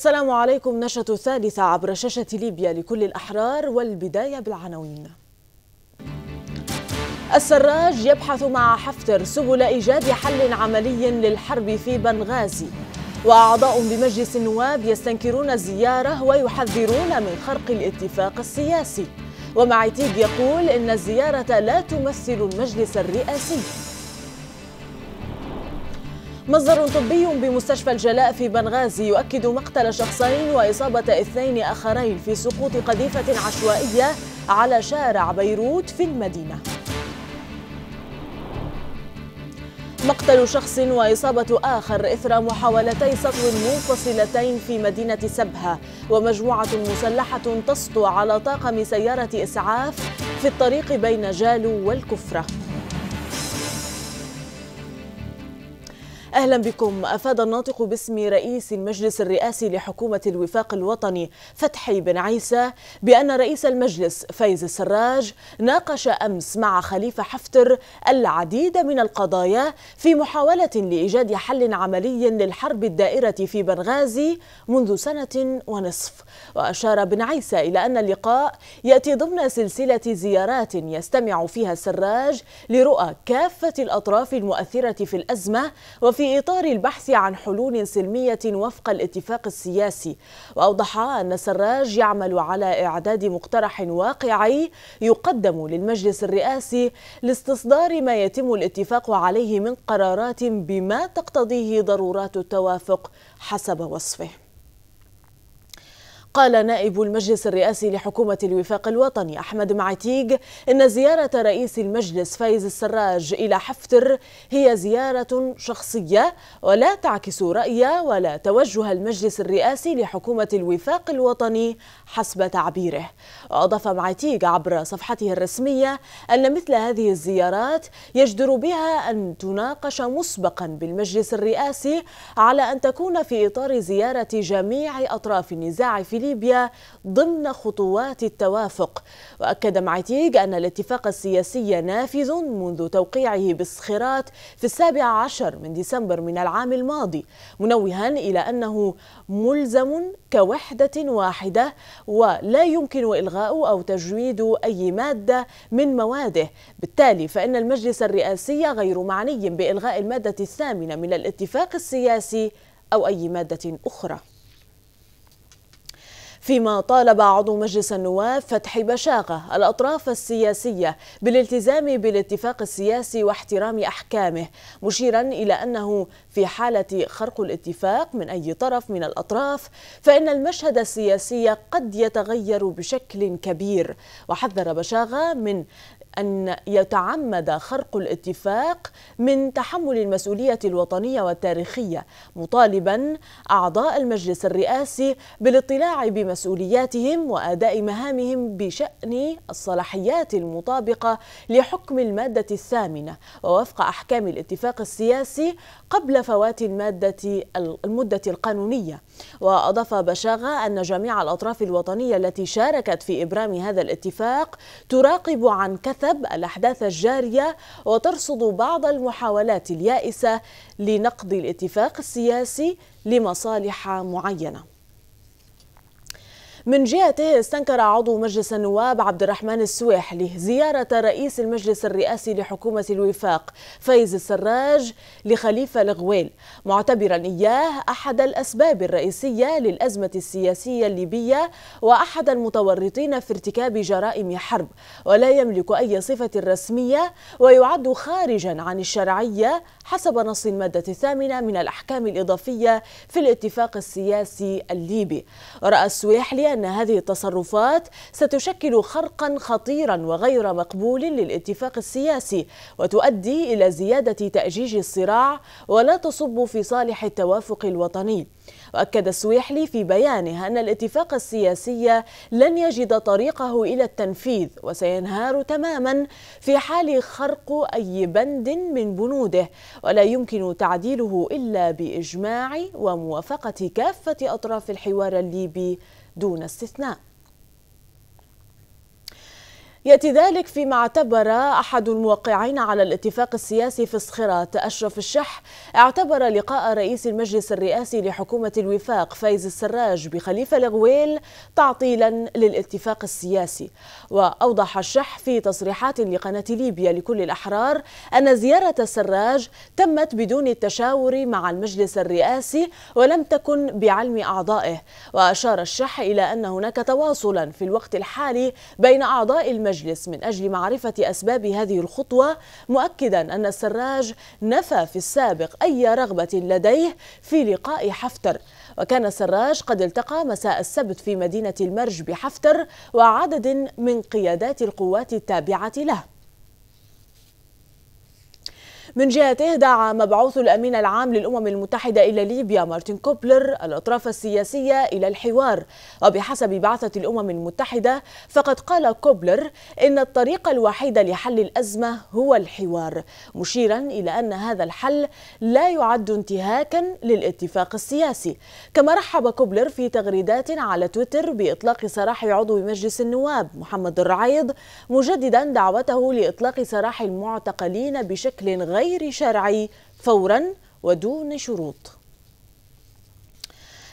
السلام عليكم نشرة الثالثة عبر شاشة ليبيا لكل الأحرار والبداية بالعناوين السراج يبحث مع حفتر سبل إيجاد حل عملي للحرب في بنغازي وأعضاء بمجلس النواب يستنكرون الزيارة ويحذرون من خرق الاتفاق السياسي ومعيتيب يقول إن الزيارة لا تمثل المجلس الرئاسي مصدر طبي بمستشفى الجلاء في بنغازي يؤكد مقتل شخصين وإصابة اثنين آخرين في سقوط قذيفة عشوائية على شارع بيروت في المدينة مقتل شخص وإصابة آخر إثر محاولتي سطو منفصلتين في مدينة سبها ومجموعة مسلحة تسطو على طاقم سيارة إسعاف في الطريق بين جالو والكفرة أهلا بكم أفاد الناطق باسم رئيس المجلس الرئاسي لحكومة الوفاق الوطني فتحي بن عيسى بأن رئيس المجلس فايز السراج ناقش أمس مع خليفة حفتر العديد من القضايا في محاولة لإيجاد حل عملي للحرب الدائرة في بنغازي منذ سنة ونصف وأشار بن عيسى إلى أن اللقاء يأتي ضمن سلسلة زيارات يستمع فيها السراج لرؤى كافة الأطراف المؤثرة في الأزمة وفي في إطار البحث عن حلول سلمية وفق الاتفاق السياسي وأوضح أن سراج يعمل على إعداد مقترح واقعي يقدم للمجلس الرئاسي لاستصدار ما يتم الاتفاق عليه من قرارات بما تقتضيه ضرورات التوافق حسب وصفه قال نائب المجلس الرئاسي لحكومة الوفاق الوطني أحمد معتيق إن زيارة رئيس المجلس فايز السراج إلى حفتر هي زيارة شخصية ولا تعكس رأي ولا توجه المجلس الرئاسي لحكومة الوفاق الوطني حسب تعبيره وأضاف معتيق عبر صفحته الرسمية أن مثل هذه الزيارات يجدر بها أن تناقش مسبقا بالمجلس الرئاسي على أن تكون في إطار زيارة جميع أطراف النزاع في ليبيا ضمن خطوات التوافق وأكد معتيج أن الاتفاق السياسي نافذ منذ توقيعه بالصخرات في السابع عشر من ديسمبر من العام الماضي منوها إلى أنه ملزم كوحدة واحدة ولا يمكن إلغاء أو تجويد أي مادة من مواده بالتالي فإن المجلس الرئاسي غير معني بإلغاء المادة الثامنة من الاتفاق السياسي أو أي مادة أخرى فيما طالب عضو مجلس النواب فتح بشاغة الأطراف السياسية بالالتزام بالاتفاق السياسي واحترام أحكامه مشيرا إلى أنه في حالة خرق الاتفاق من أي طرف من الأطراف فإن المشهد السياسي قد يتغير بشكل كبير وحذر بشاغة من أن يتعمد خرق الاتفاق من تحمل المسؤولية الوطنية والتاريخية مطالبا أعضاء المجلس الرئاسي بالاطلاع بمسؤولياتهم وأداء مهامهم بشأن الصلاحيات المطابقة لحكم المادة الثامنة ووفق أحكام الاتفاق السياسي قبل فوات المادة المدة القانونية وأضاف بشاغة أن جميع الأطراف الوطنية التي شاركت في إبرام هذا الاتفاق تراقب عن كثرة تكتب الأحداث الجارية وترصد بعض المحاولات اليائسة لنقض الاتفاق السياسي لمصالح معينة من جهته استنكر عضو مجلس النواب عبد الرحمن السواحلي زيارة رئيس المجلس الرئاسي لحكومة الوفاق فايز السراج لخليفة الغويل معتبرا إياه أحد الأسباب الرئيسية للأزمة السياسية الليبية وأحد المتورطين في ارتكاب جرائم حرب ولا يملك أي صفة رسمية ويعد خارجا عن الشرعية حسب نص المادة الثامنة من الأحكام الإضافية في الاتفاق السياسي الليبي ورأى السويحلي أن أن هذه التصرفات ستشكل خرقا خطيرا وغير مقبول للاتفاق السياسي وتؤدي إلى زيادة تأجيج الصراع ولا تصب في صالح التوافق الوطني وأكد السويحلي في بيانه أن الاتفاق السياسي لن يجد طريقه إلى التنفيذ وسينهار تماما في حال خرق أي بند من بنوده ولا يمكن تعديله إلا بإجماع وموافقة كافة أطراف الحوار الليبي دون استثناء يأتي ذلك فيما اعتبر أحد الموقعين على الاتفاق السياسي في الصخرات أشرف الشح اعتبر لقاء رئيس المجلس الرئاسي لحكومة الوفاق فايز السراج بخليفة الغويل تعطيلا للاتفاق السياسي وأوضح الشح في تصريحات لقناة ليبيا لكل الأحرار أن زيارة السراج تمت بدون التشاور مع المجلس الرئاسي ولم تكن بعلم أعضائه وأشار الشح إلى أن هناك تواصلا في الوقت الحالي بين أعضاء المجلس المجلس من أجل معرفة أسباب هذه الخطوة مؤكدا أن السراج نفى في السابق أي رغبة لديه في لقاء حفتر وكان السراج قد التقى مساء السبت في مدينة المرج بحفتر وعدد من قيادات القوات التابعة له من جهته دعا مبعوث الأمين العام للأمم المتحدة إلى ليبيا مارتن كوبلر الأطراف السياسية إلى الحوار وبحسب بعثة الأمم المتحدة فقد قال كوبلر إن الطريق الوحيد لحل الأزمة هو الحوار مشيرا إلى أن هذا الحل لا يعد انتهاكا للاتفاق السياسي كما رحب كوبلر في تغريدات على تويتر بإطلاق سراح عضو مجلس النواب محمد الرعيض مجددا دعوته لإطلاق سراح المعتقلين بشكل غير غير شرعي فورا ودون شروط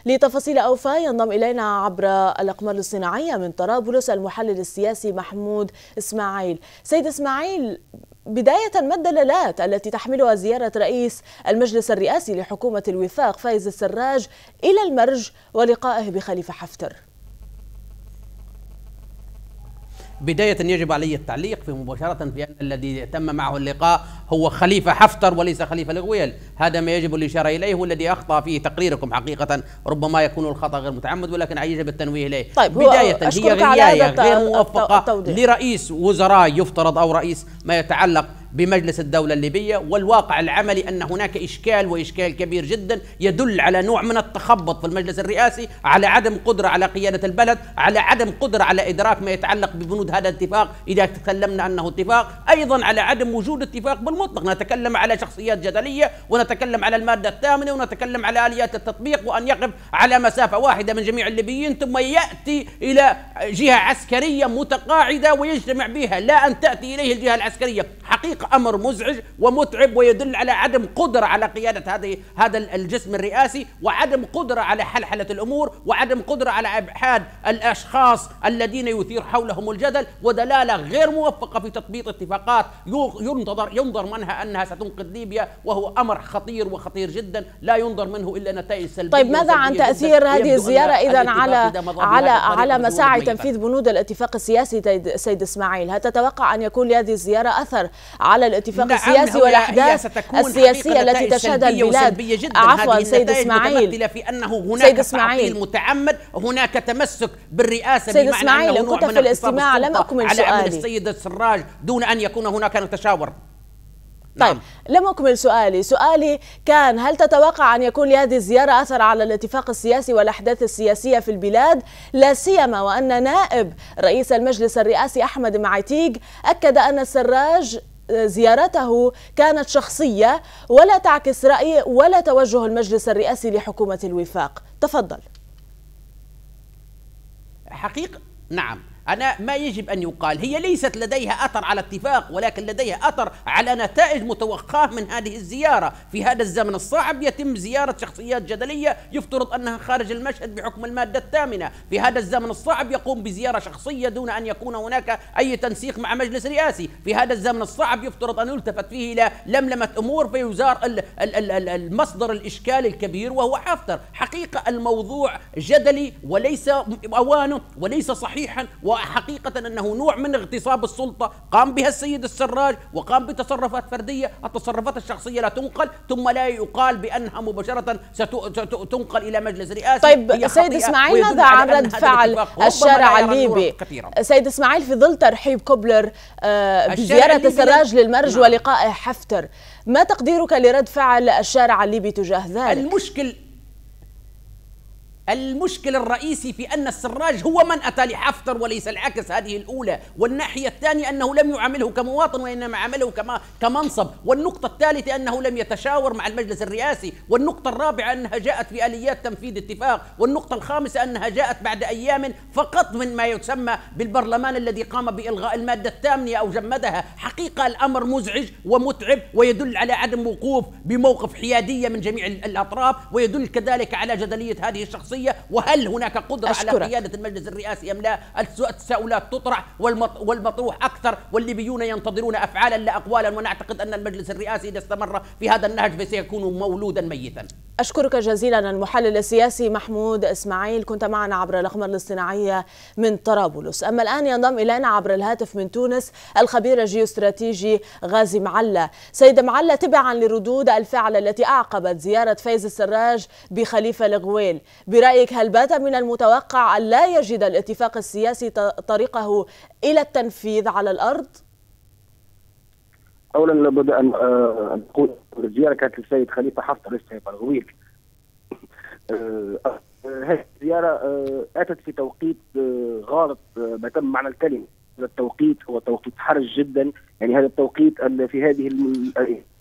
لتفاصيل أوفى ينضم إلينا عبر الأقمار الصناعية من طرابلس المحلل السياسي محمود إسماعيل سيد إسماعيل بداية ما الدلالات التي تحملها زيارة رئيس المجلس الرئاسي لحكومة الوفاق فايز السراج إلى المرج ولقائه بخليفة حفتر؟ بداية يجب علي التعليق في مباشرة في أن الذي تم معه اللقاء هو خليفة حفتر وليس خليفة الغويل هذا ما يجب الإشارة إليه والذي أخطأ فيه تقريركم حقيقة ربما يكون الخطأ غير متعمد ولكن يجب التنويه إليه طيب بداية هي غياية غير موفقة لرئيس وزراء يفترض أو رئيس ما يتعلق بمجلس الدولة الليبية والواقع العملي أن هناك إشكال وإشكال كبير جدا يدل على نوع من التخبط في المجلس الرئاسي على عدم قدرة على قيادة البلد على عدم قدرة على إدراك ما يتعلق ببنود هذا الاتفاق إذا تكلمنا أنه اتفاق أيضا على عدم وجود اتفاق بالمطلق نتكلم على شخصيات جدلية ونتكلم على المادة الثامنة ونتكلم على آليات التطبيق وأن يقف على مسافة واحدة من جميع الليبيين ثم يأتي إلى جهة عسكرية متقاعدة ويجتمع بها لا أن تأتي إليه الجهة العسكرية حقيقة امر مزعج ومتعب ويدل على عدم قدره على قياده هذه هذا الجسم الرئاسي وعدم قدره على حلحله الامور وعدم قدره على ابحاد الاشخاص الذين يثير حولهم الجدل ودلاله غير موفقه في تطبيق اتفاقات ينتظر ينظر منها انها ستنقذ ليبيا وهو امر خطير وخطير جدا لا ينظر منه الا نتائج سلبيه طيب ماذا عن تاثير هذه الزياره اذا على على على مساعي تنفيذ بنود الاتفاق السياسي سيد اسماعيل هل تتوقع ان يكون لهذه الزياره اثر على الاتفاق نعم، السياسي والأحداث السياسية التي تشهدها البلاد جدا عفوا سيد إسماعيل في أنه هناك سيد إسماعيل متعمد هناك تمسك بالرئاسة سيد إسماعيل إن كنت في الاستماع لم أكمل سؤالي على السيد السراج دون أن يكون هناك نتشاور طيب نعم. لم أكمل سؤالي سؤالي كان هل تتوقع أن يكون لهذه الزيارة أثر على الاتفاق السياسي والأحداث السياسية في البلاد لا سيما وأن نائب رئيس المجلس الرئاسي أحمد معتيق أكد أن السراج زيارته كانت شخصية ولا تعكس رأي ولا توجه المجلس الرئاسي لحكومة الوفاق تفضل حقيقة نعم أنا ما يجب أن يقال هي ليست لديها أثر على اتفاق ولكن لديها أثر على نتائج متوقعة من هذه الزيارة في هذا الزمن الصعب يتم زيارة شخصيات جدلية يفترض أنها خارج المشهد بحكم المادة الثامنة في هذا الزمن الصعب يقوم بزيارة شخصية دون أن يكون هناك أي تنسيق مع مجلس رئاسي في هذا الزمن الصعب يفترض أن يلتفت فيه إلى لملمة أمور فيزار المصدر الإشكال الكبير وهو حفتر حقيقة الموضوع جدلي وليس أوانه وليس صحيحا و وحقيقة أنه نوع من اغتصاب السلطة قام بها السيد السراج وقام بتصرفات فردية التصرفات الشخصية لا تنقل ثم لا يقال بأنها مباشرة ستنقل إلى مجلس رئاسي طيب سيد إسماعيل ماذا عن رد فعل الشارع الليبي سيد إسماعيل في ظل ترحيب كوبلر آه، بزيارة السراج للمرج نعم. ولقائه حفتر ما تقديرك لرد فعل الشارع الليبي تجاه ذلك؟ المشكل المشكل الرئيسي في أن السراج هو من أتى لحفتر وليس العكس هذه الأولى والناحية الثانية أنه لم يعامله كمواطن وإنما عامله كما كمنصب والنقطة الثالثة أنه لم يتشاور مع المجلس الرئاسي والنقطة الرابعة أنها جاءت في آليات تنفيذ اتفاق والنقطة الخامسة أنها جاءت بعد أيام فقط من ما يسمى بالبرلمان الذي قام بإلغاء المادة الثامنة أو جمدها حقيقة الأمر مزعج ومتعب ويدل على عدم وقوف بموقف حيادية من جميع الأطراف ويدل كذلك على جدلية هذه الشخصية الشخصية وهل هناك قدرة أشكرك. على قيادة المجلس الرئاسي أم لا التساؤلات تطرح والمطروح أكثر والليبيون ينتظرون أفعالا لا أقوالا ونعتقد أن المجلس الرئاسي إذا استمر في هذا النهج فسيكون مولودا ميتا أشكرك جزيلا المحلل السياسي محمود إسماعيل كنت معنا عبر الأقمار الاصطناعية من طرابلس أما الآن ينضم إلينا عبر الهاتف من تونس الخبير الجيوستراتيجي غازي معلة سيد معلة تبعا لردود الفعل التي أعقبت زيارة فايز السراج بخليفة لغويل برأيك هل بات من المتوقع أن لا يجد الاتفاق السياسي طريقه إلى التنفيذ على الأرض؟ اولا لابد ان آه، نقول الزياره كانت للسيد خليفه حفظ الله يستر غويل آه، هذه الزياره آه، اتت في توقيت غالط تم معنى الكلمه هذا التوقيت هو توقيت حرج جدا يعني هذا التوقيت في هذه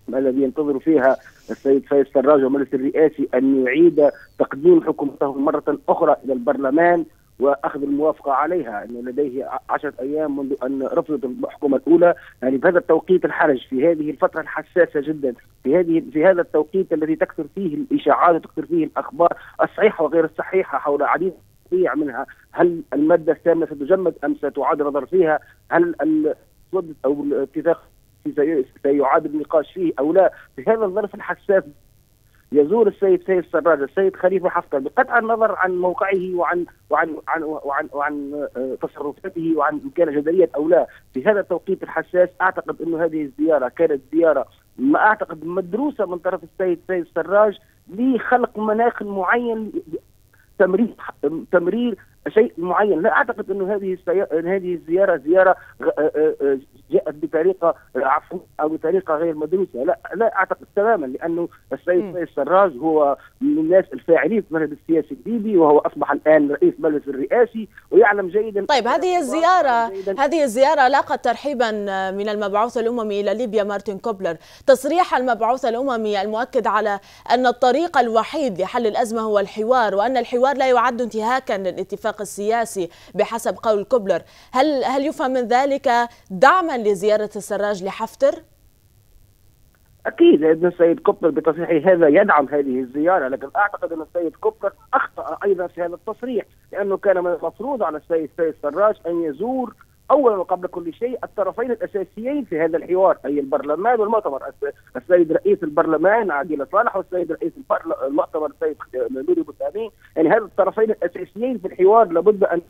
الذي ينتظر فيها السيد فايز سراج ومجلس الرئاسي ان يعيد تقديم حكومته مره اخرى الى البرلمان واخذ الموافقه عليها انه لديه عشرة ايام منذ ان رفضت الحكومه الاولى يعني بهذا التوقيت الحرج في هذه الفتره الحساسه جدا في هذه في هذا التوقيت الذي تكثر فيه الاشاعات وتكثر فيه الاخبار الصحيحه وغير الصحيحه حول عديد منها هل الماده الثامنه ستجمد ام ستعاد النظر فيها؟ هل او الاتفاق سيعاد النقاش فيه او لا؟ في هذا الظرف الحساس يزور السيد سيد سراج السيد خليفه حفتر بقطع النظر عن موقعه وعن وعن وعن وعن, وعن آه، تصرفاته وعن ان كان جدليه او لا في هذا التوقيت الحساس اعتقد انه هذه الزياره كانت زياره ما اعتقد مدروسه من طرف السيد سيد سراج لخلق مناخ معين تمرير تمرير شيء معين لا اعتقد انه هذه السي... هذه الزياره زياره آه، آه، آه، جاءت بطريقه عفوا او بطريقه غير مدروسه لا لا اعتقد تماما لانه السيد فيصل سراج هو من الناس الفاعلين في المشهد السياسي الليبي وهو اصبح الان رئيس المجلس الرئاسي ويعلم جيدا طيب هذه الزياره هذه الزياره لاقت ترحيبا من المبعوث الاممي الى ليبيا مارتن كوبلر تصريح المبعوث الاممي المؤكد على ان الطريق الوحيد لحل الازمه هو الحوار وان الحوار لا يعد انتهاكا للاتفاق النطاق السياسي بحسب قول كوبلر هل هل يفهم من ذلك دعما لزيارة السراج لحفتر؟ اكيد أن السيد كوبلر بتصريحه هذا يدعم هذه الزياره لكن اعتقد ان السيد كوبلر اخطا ايضا في هذا التصريح لانه كان من المفروض على السيد فايز سراج ان يزور اولا وقبل كل شيء الطرفين الاساسيين في هذا الحوار اي البرلمان والمؤتمر السيد رئيس البرلمان عادل صالح والسيد رئيس المؤتمر السيد نوري بوسامين يعني هذا الطرفين الاساسيين في الحوار لابد ان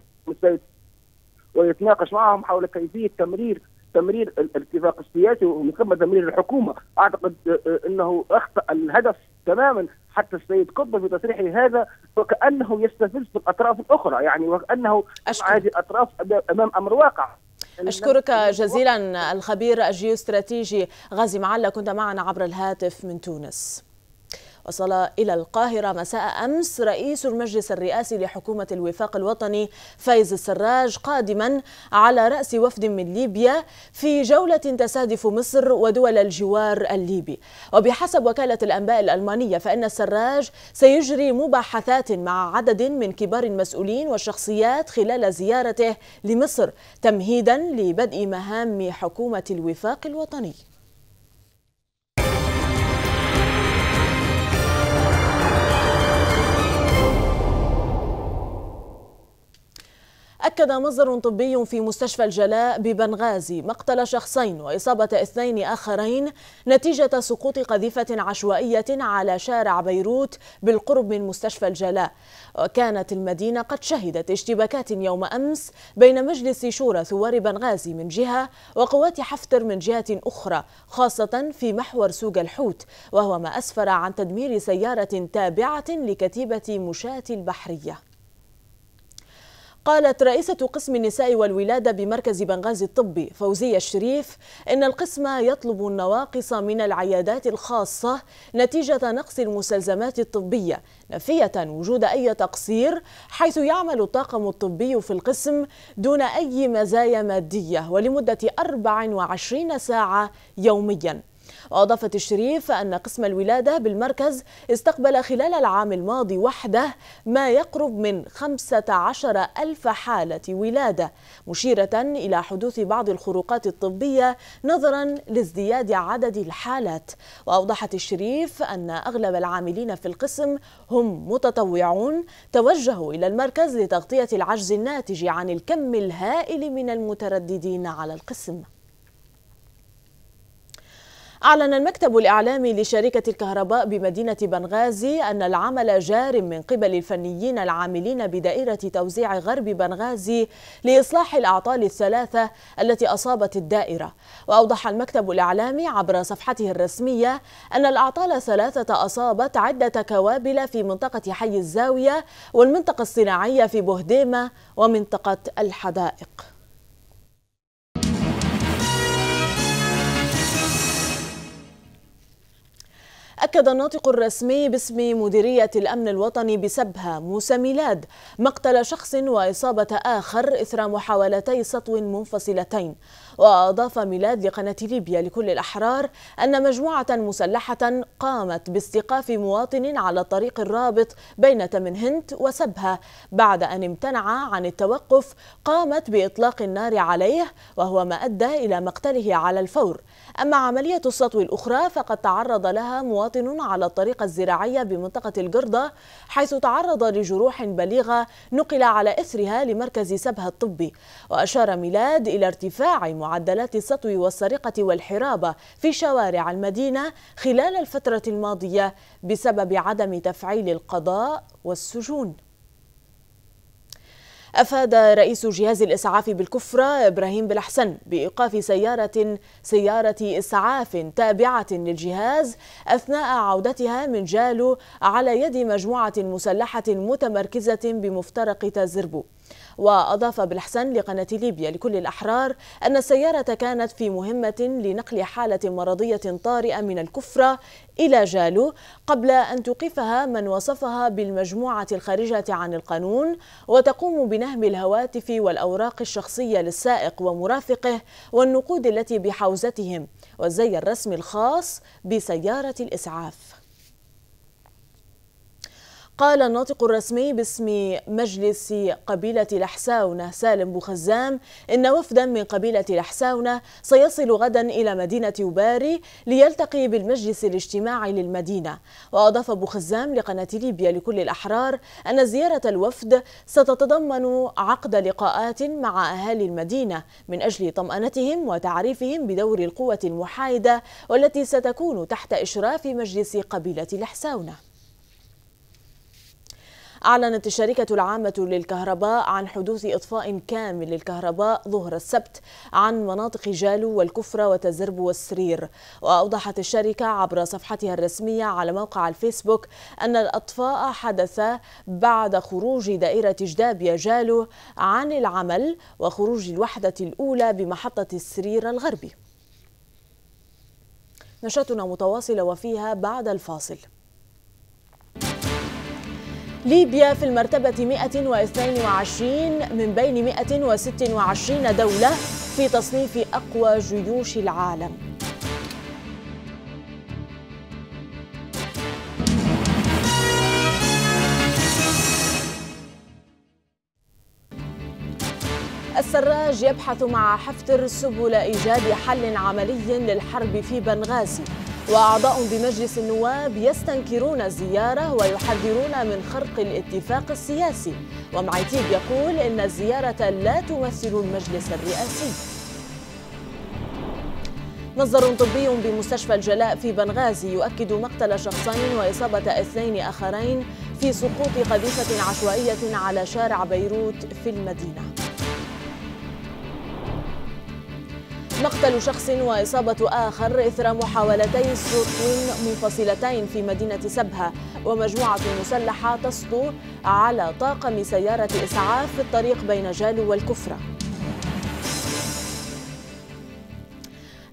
ويتناقش معهم حول كيفيه تمرير تمرير الاتفاق السياسي ومن ثم تمرير الحكومه اعتقد آه، آه، انه اخطا الهدف تماما حتى السيد قطب في تصريحه هذا وكانه يستفز الاطراف الاخرى يعني وكانه هذه الاطراف امام امر واقع أشكرك جزيلا الخبير الجيوستراتيجي غازي معلا كنت معنا عبر الهاتف من تونس وصل إلى القاهرة مساء أمس رئيس المجلس الرئاسي لحكومة الوفاق الوطني فايز السراج قادما على رأس وفد من ليبيا في جولة تسادف مصر ودول الجوار الليبي وبحسب وكالة الأنباء الألمانية فإن السراج سيجري مباحثات مع عدد من كبار المسؤولين والشخصيات خلال زيارته لمصر تمهيدا لبدء مهام حكومة الوفاق الوطني أكد مصدر طبي في مستشفى الجلاء ببنغازي مقتل شخصين وإصابة اثنين آخرين نتيجة سقوط قذيفة عشوائية على شارع بيروت بالقرب من مستشفى الجلاء وكانت المدينة قد شهدت اشتباكات يوم أمس بين مجلس شورى ثوار بنغازي من جهة وقوات حفتر من جهة أخرى خاصة في محور سوق الحوت وهو ما أسفر عن تدمير سيارة تابعة لكتيبة مشاة البحرية قالت رئيسة قسم النساء والولادة بمركز بنغازي الطبي فوزية الشريف إن القسم يطلب النواقص من العيادات الخاصة نتيجة نقص المستلزمات الطبية نفية وجود أي تقصير حيث يعمل الطاقم الطبي في القسم دون أي مزايا مادية ولمدة 24 ساعة يومياً وأضافت الشريف أن قسم الولادة بالمركز استقبل خلال العام الماضي وحده ما يقرب من 15 ألف حالة ولادة مشيرة إلى حدوث بعض الخروقات الطبية نظرا لازدياد عدد الحالات وأوضحت الشريف أن أغلب العاملين في القسم هم متطوعون توجهوا إلى المركز لتغطية العجز الناتج عن الكم الهائل من المترددين على القسم أعلن المكتب الإعلامي لشركة الكهرباء بمدينة بنغازي أن العمل جار من قبل الفنيين العاملين بدائرة توزيع غرب بنغازي لإصلاح الأعطال الثلاثة التي أصابت الدائرة وأوضح المكتب الإعلامي عبر صفحته الرسمية أن الأعطال الثلاثة أصابت عدة كوابل في منطقة حي الزاوية والمنطقة الصناعية في بهديمة ومنطقة الحدائق أكد الناطق الرسمي باسم مديرية الأمن الوطني بسبها موسى ميلاد مقتل شخص وإصابة آخر إثر محاولتي سطو منفصلتين وأضاف ميلاد لقناة ليبيا لكل الأحرار أن مجموعة مسلحة قامت باستيقاف مواطن على الطريق الرابط بين تمنهنت وسبها بعد أن امتنع عن التوقف قامت بإطلاق النار عليه وهو ما أدى إلى مقتله على الفور أما عملية السطو الأخرى فقد تعرض لها مواطن على الطريق الزراعية بمنطقة القرضة حيث تعرض لجروح بليغة نقل على إثرها لمركز سبها الطبي وأشار ميلاد إلى ارتفاع معدلات السطو والسرقة والحرابة في شوارع المدينة خلال الفترة الماضية بسبب عدم تفعيل القضاء والسجون أفاد رئيس جهاز الإسعاف بالكفرة إبراهيم بالحسن بإيقاف سيارة سيارة إسعاف تابعة للجهاز أثناء عودتها من جالو على يد مجموعة مسلحة متمركزة بمفترق تازربو وأضاف بالحسن لقناة ليبيا لكل الأحرار أن السيارة كانت في مهمة لنقل حالة مرضية طارئة من الكفرة إلى جالو قبل أن توقفها من وصفها بالمجموعة الخارجة عن القانون وتقوم بنهم الهواتف والأوراق الشخصية للسائق ومرافقه والنقود التي بحوزتهم والزي الرسمي الخاص بسيارة الإسعاف قال الناطق الرسمي باسم مجلس قبيلة لحساونة سالم بوخزام إن وفدا من قبيلة لحساونة سيصل غدا إلى مدينة وباري ليلتقي بالمجلس الاجتماعي للمدينة وأضاف بوخزام لقناة ليبيا لكل الأحرار أن زيارة الوفد ستتضمن عقد لقاءات مع أهالي المدينة من أجل طمأنتهم وتعريفهم بدور القوة المحايدة والتي ستكون تحت إشراف مجلس قبيلة لحساونة أعلنت الشركة العامة للكهرباء عن حدوث إطفاء كامل للكهرباء ظهر السبت عن مناطق جالو والكفرة وتزرب والسرير وأوضحت الشركة عبر صفحتها الرسمية على موقع الفيسبوك أن الأطفاء حدث بعد خروج دائرة جدابيا جالو عن العمل وخروج الوحدة الأولى بمحطة السرير الغربي نشاتنا متواصلة وفيها بعد الفاصل ليبيا في المرتبة 122 من بين 126 دولة في تصنيف أقوى جيوش العالم السراج يبحث مع حفتر سبل إيجاد حل عملي للحرب في بنغازي وأعضاء بمجلس النواب يستنكرون الزيارة ويحذرون من خرق الاتفاق السياسي ومعيتيب يقول إن الزيارة لا تمثل المجلس الرئاسي مصدر طبي بمستشفى الجلاء في بنغازي يؤكد مقتل شخصين وإصابة اثنين آخرين في سقوط قذيفة عشوائية على شارع بيروت في المدينة مقتل شخص وإصابة آخر إثر محاولتي سرق منفصلتين في مدينة سبها ومجموعة مسلحة تسطو على طاقم سيارة إسعاف في الطريق بين جالو والكفرة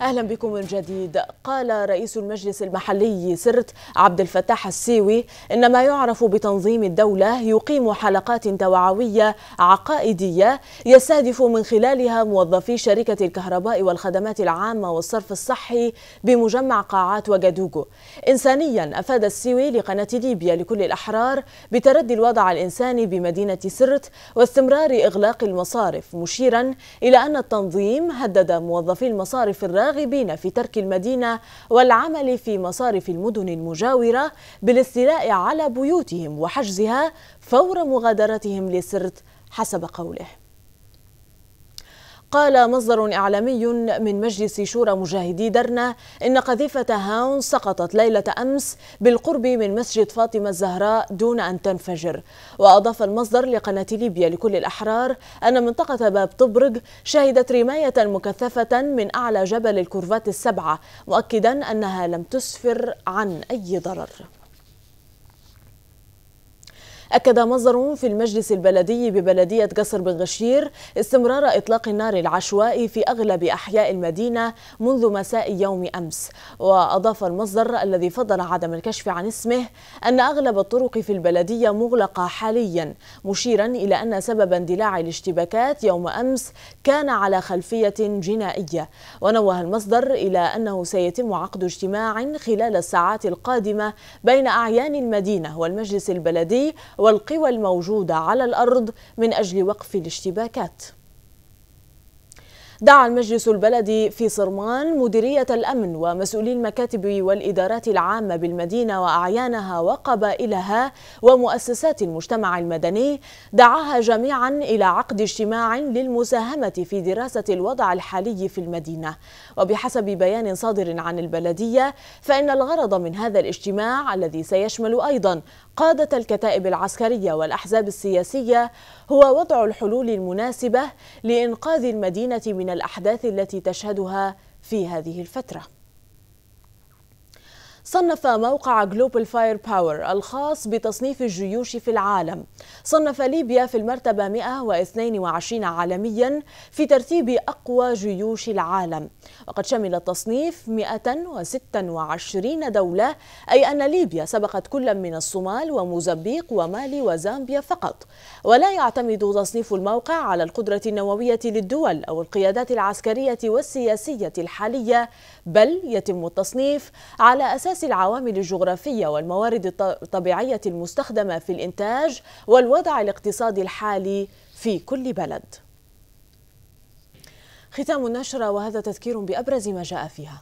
أهلا بكم من جديد قال رئيس المجلس المحلي سرت عبد الفتاح السيوي إن ما يعرف بتنظيم الدولة يقيم حلقات توعوية عقائدية يستهدف من خلالها موظفي شركة الكهرباء والخدمات العامة والصرف الصحي بمجمع قاعات وجدوجو إنسانيا أفاد السيوي لقناة ليبيا لكل الأحرار بتردي الوضع الإنساني بمدينة سرت واستمرار إغلاق المصارف مشيرا إلى أن التنظيم هدد موظفي المصارف الراغب الراغبين في ترك المدينة والعمل في مصارف المدن المجاورة بالاستيلاء على بيوتهم وحجزها فور مغادرتهم لسرت حسب قوله قال مصدر إعلامي من مجلس شورى مجاهدي درنا إن قذيفة هاون سقطت ليلة أمس بالقرب من مسجد فاطمة الزهراء دون أن تنفجر وأضاف المصدر لقناة ليبيا لكل الأحرار أن منطقة باب طبرق شهدت رماية مكثفة من أعلى جبل الكرفات السبعة مؤكدا أنها لم تسفر عن أي ضرر أكد مصدر في المجلس البلدي ببلدية قصر بن غشير استمرار إطلاق النار العشوائي في أغلب أحياء المدينة منذ مساء يوم أمس وأضاف المصدر الذي فضل عدم الكشف عن اسمه أن أغلب الطرق في البلدية مغلقة حاليا مشيرا إلى أن سبب اندلاع الاشتباكات يوم أمس كان على خلفية جنائية ونوه المصدر إلى أنه سيتم عقد اجتماع خلال الساعات القادمة بين أعيان المدينة والمجلس البلدي والقوى الموجودة على الأرض من أجل وقف الاشتباكات دعا المجلس البلدي في صرمان مديرية الأمن ومسؤولي المكاتب والإدارات العامة بالمدينة وأعيانها وقبائلها ومؤسسات المجتمع المدني دعاها جميعا إلى عقد اجتماع للمساهمة في دراسة الوضع الحالي في المدينة وبحسب بيان صادر عن البلدية فإن الغرض من هذا الاجتماع الذي سيشمل أيضا قادة الكتائب العسكرية والأحزاب السياسية هو وضع الحلول المناسبة لإنقاذ المدينة من الأحداث التي تشهدها في هذه الفترة صنف موقع جلوبال فاير باور الخاص بتصنيف الجيوش في العالم صنف ليبيا في المرتبة 122 عالميا في ترتيب أقوى جيوش العالم وقد شمل التصنيف 126 دولة أي أن ليبيا سبقت كل من الصومال وموزمبيق ومالي وزامبيا فقط ولا يعتمد تصنيف الموقع على القدرة النووية للدول أو القيادات العسكرية والسياسية الحالية بل يتم التصنيف على أساس العوامل الجغرافية والموارد الطبيعية المستخدمة في الإنتاج والوضع الاقتصادي الحالي في كل بلد ختام النشرة وهذا تذكير بأبرز ما جاء فيها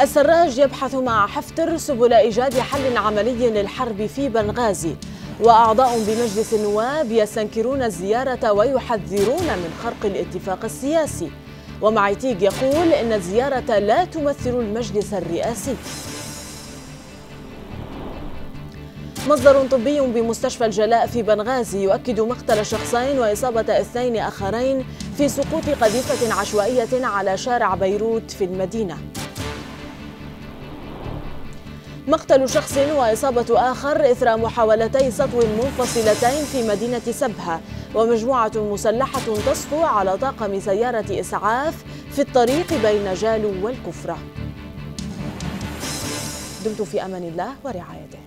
السراج يبحث مع حفتر سبل إيجاد حل عملي للحرب في بنغازي وأعضاء بمجلس النواب يستنكرون الزيارة ويحذرون من خرق الاتفاق السياسي ومعيتيج يقول إن الزيارة لا تمثل المجلس الرئاسي مصدر طبي بمستشفى الجلاء في بنغازي يؤكد مقتل شخصين وإصابة اثنين آخرين في سقوط قذيفة عشوائية على شارع بيروت في المدينة مقتل شخص وإصابة آخر إثر محاولتي سطو منفصلتين في مدينة سبهة ومجموعة مسلحة تصفو على طاقم سيارة إسعاف في الطريق بين جالو والكفرة دمتم في أمان الله ورعايته